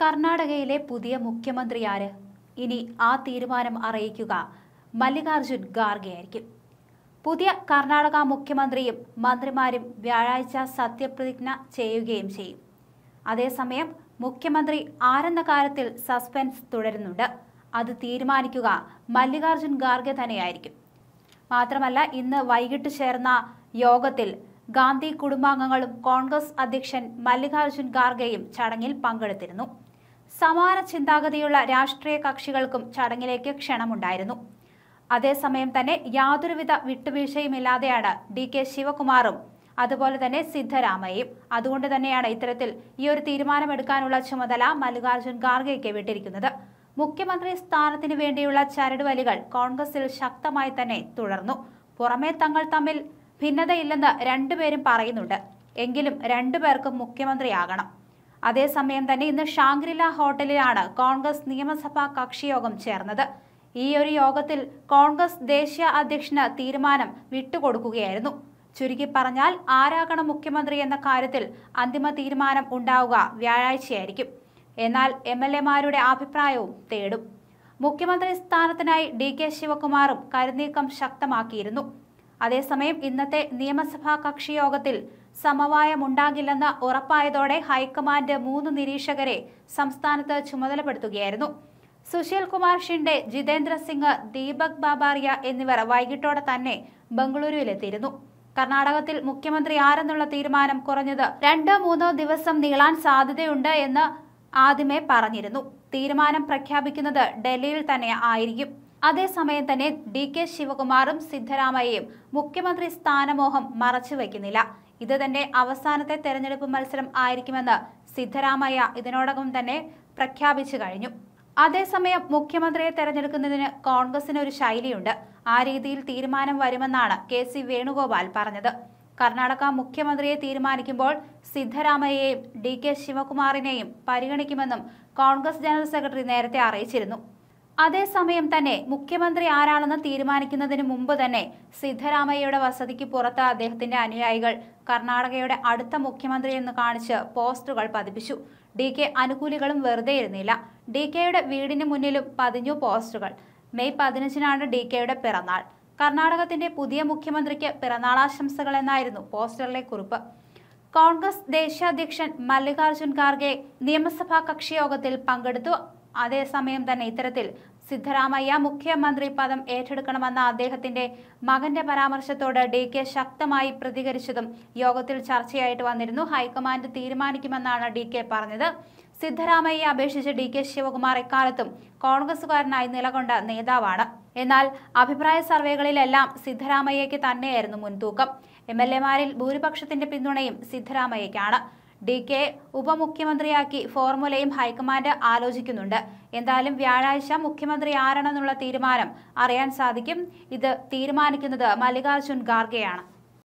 കർണാടകയിലെ പുതിയ മുഖ്യമന്ത്രി ആര് ഇനി ആ തീരുമാനം അറിയിക്കുക മല്ലികാർജുൻ ഖാർഗെയായിരിക്കും പുതിയ കർണാടക മുഖ്യമന്ത്രിയും മന്ത്രിമാരും വ്യാഴാഴ്ച സത്യപ്രതിജ്ഞ ചെയ്യുകയും ചെയ്യും അതേസമയം മുഖ്യമന്ത്രി ആരെന്ന കാര്യത്തിൽ സസ്പെൻസ് തുടരുന്നുണ്ട് അത് തീരുമാനിക്കുക മല്ലികാർജുൻ ഖാർഗെ തന്നെയായിരിക്കും മാത്രമല്ല ഇന്ന് വൈകിട്ട് ചേർന്ന യോഗത്തിൽ ഗാന്ധി കുടുംബാംഗങ്ങളും കോൺഗ്രസ് അധ്യക്ഷൻ മല്ലികാർജുൻ ഖാർഗെയും ചടങ്ങിൽ പങ്കെടുത്തിരുന്നു സമാന ചിന്താഗതിയുള്ള രാഷ്ട്രീയ കക്ഷികൾക്കും ചടങ്ങിലേക്ക് ക്ഷണമുണ്ടായിരുന്നു അതേസമയം തന്നെ യാതൊരുവിധ വിട്ടുവീഴ്ചയുമില്ലാതെയാണ് ഡി കെ ശിവകുമാറും അതുപോലെ തന്നെ സിദ്ധരാമയ്യയും അതുകൊണ്ട് തന്നെയാണ് ഇത്തരത്തിൽ ഈ ഒരു തീരുമാനമെടുക്കാനുള്ള ചുമതല മല്ലികാർജുൻ ഖാർഗെയ്ക്ക് വിട്ടിരിക്കുന്നത് മുഖ്യമന്ത്രി സ്ഥാനത്തിന് വേണ്ടിയുള്ള ചരടുവലികൾ കോൺഗ്രസിൽ ശക്തമായി തന്നെ തുടർന്നു പുറമേ തങ്ങൾ തമ്മിൽ ഭിന്നതയില്ലെന്ന് രണ്ടുപേരും പറയുന്നുണ്ട് എങ്കിലും രണ്ടുപേർക്കും മുഖ്യമന്ത്രിയാകണം അതേസമയം തന്നെ ഇന്ന് ഷാങ്ക്രില ഹോട്ടലിലാണ് കോൺഗ്രസ് നിയമസഭാ കക്ഷിയോഗം ചേർന്നത് ഈ ഒരു യോഗത്തിൽ കോൺഗ്രസ് ദേശീയ അധ്യക്ഷന് തീരുമാനം വിട്ടുകൊടുക്കുകയായിരുന്നു ചുരുക്കി പറഞ്ഞാൽ ആരാകണം മുഖ്യമന്ത്രി എന്ന കാര്യത്തിൽ അന്തിമ തീരുമാനം ഉണ്ടാവുക വ്യാഴാഴ്ചയായിരിക്കും എന്നാൽ എം എൽ എമാരുടെ അഭിപ്രായവും തേടും മുഖ്യമന്ത്രി സ്ഥാനത്തിനായി ഡി കെ ശിവകുമാറും കരുനീക്കം ശക്തമാക്കിയിരുന്നു അതേസമയം ഇന്നത്തെ നിയമസഭാ കക്ഷിയോഗത്തിൽ സമവായമുണ്ടാകില്ലെന്ന് ഉറപ്പായതോടെ ഹൈക്കമാൻഡ് മൂന്ന് നിരീക്ഷകരെ സംസ്ഥാനത്ത് ചുമതലപ്പെടുത്തുകയായിരുന്നു സുശീൽ കുമാർ ഷിൻഡെ ജിതേന്ദ്ര സിംഗ് ദീപക് ബാബാറിയ എന്നിവർ വൈകിട്ടോടെ തന്നെ ബംഗളൂരുവിലെത്തിയിരുന്നു കർണാടകത്തിൽ മുഖ്യമന്ത്രി ആരെന്നുള്ള തീരുമാനം കുറഞ്ഞത് രണ്ടോ മൂന്നോ ദിവസം നീളാൻ സാധ്യതയുണ്ട് എന്ന് ആദ്യമേ പറഞ്ഞിരുന്നു തീരുമാനം പ്രഖ്യാപിക്കുന്നത് ഡൽഹിയിൽ തന്നെ ആയിരിക്കും അതേസമയം തന്നെ ഡി കെ ശിവകുമാറും സിദ്ധരാമയ്യയും മുഖ്യമന്ത്രി സ്ഥാനമോഹം മറച്ചുവെക്കുന്നില്ല ഇത് തന്നെ അവസാനത്തെ തെരഞ്ഞെടുപ്പ് മത്സരം ആയിരിക്കുമെന്ന് സിദ്ധരാമയ്യ ഇതിനോടകം തന്നെ പ്രഖ്യാപിച്ചു കഴിഞ്ഞു അതേസമയം മുഖ്യമന്ത്രിയെ തെരഞ്ഞെടുക്കുന്നതിന് കോൺഗ്രസിന് ഒരു ശൈലിയുണ്ട് ആ രീതിയിൽ തീരുമാനം വരുമെന്നാണ് കെ സി വേണുഗോപാൽ പറഞ്ഞത് കർണാടക മുഖ്യമന്ത്രിയെ തീരുമാനിക്കുമ്പോൾ സിദ്ധരാമയ്യയെയും ഡി കെ ശിവകുമാറിനെയും പരിഗണിക്കുമെന്നും കോൺഗ്രസ് ജനറൽ സെക്രട്ടറി നേരത്തെ അറിയിച്ചിരുന്നു അതേസമയം തന്നെ മുഖ്യമന്ത്രി ആരാണെന്ന് തീരുമാനിക്കുന്നതിന് മുമ്പ് തന്നെ സിദ്ധരാമയ്യയുടെ വസതിക്ക് പുറത്ത് അദ്ദേഹത്തിന്റെ അനുയായികൾ കർണാടകയുടെ അടുത്ത മുഖ്യമന്ത്രി എന്ന് കാണിച്ച് പോസ്റ്ററുകൾ പതിപ്പിച്ചു ഡി കെ അനുകൂലികളും വെറുതെ ഇരുന്നില്ല ഡി കെയുടെ വീടിന് മുന്നിലും പതിഞ്ഞു പോസ്റ്ററുകൾ മെയ് പതിനഞ്ചിനാണ് ഡി കെയുടെ പിറന്നാൾ കർണാടകത്തിന്റെ പുതിയ മുഖ്യമന്ത്രിക്ക് പിറന്നാളാശംസകൾ എന്നായിരുന്നു പോസ്റ്ററിലെ കുറിപ്പ് കോൺഗ്രസ് ദേശീയ അധ്യക്ഷൻ മല്ലികാർജ്ജുൻ ഖാർഗെ നിയമസഭാ കക്ഷിയോഗത്തിൽ പങ്കെടുത്തു അതേസമയം തന്നെ ഇത്തരത്തിൽ സിദ്ധരാമയ്യ മുഖ്യമന്ത്രി പദം ഏറ്റെടുക്കണമെന്ന അദ്ദേഹത്തിന്റെ മകന്റെ പരാമർശത്തോട് ഡി കെ ശക്തമായി പ്രതികരിച്ചതും യോഗത്തിൽ ചർച്ചയായിട്ട് വന്നിരുന്നു ഹൈക്കമാൻഡ് തീരുമാനിക്കുമെന്നാണ് ഡി കെ പറഞ്ഞത് സിദ്ധരാമയ്യ അപേക്ഷിച്ച് ഡി കെ ശിവകുമാർ എക്കാലത്തും കോൺഗ്രസുകാരനായി നിലകൊണ്ട നേതാവാണ് എന്നാൽ അഭിപ്രായ സർവേകളിലെല്ലാം സിദ്ധരാമയ്യക്ക് തന്നെയായിരുന്നു മുൻതൂക്കം എം എൽ എമാരിൽ ഭൂരിപക്ഷത്തിന്റെ പിന്തുണയും സിദ്ധരാമയ്യയ്ക്കാണ് ഡി കെ ഉപമുഖ്യമന്ത്രിയാക്കി ഫോർമുലയും ഹൈക്കമാൻഡ് ആലോചിക്കുന്നുണ്ട് എന്തായാലും വ്യാഴാഴ്ച മുഖ്യമന്ത്രി ആരാണെന്നുള്ള തീരുമാനം അറിയാൻ സാധിക്കും ഇത് തീരുമാനിക്കുന്നത് മല്ലികാർജുൻ ഖാർഗെയാണ്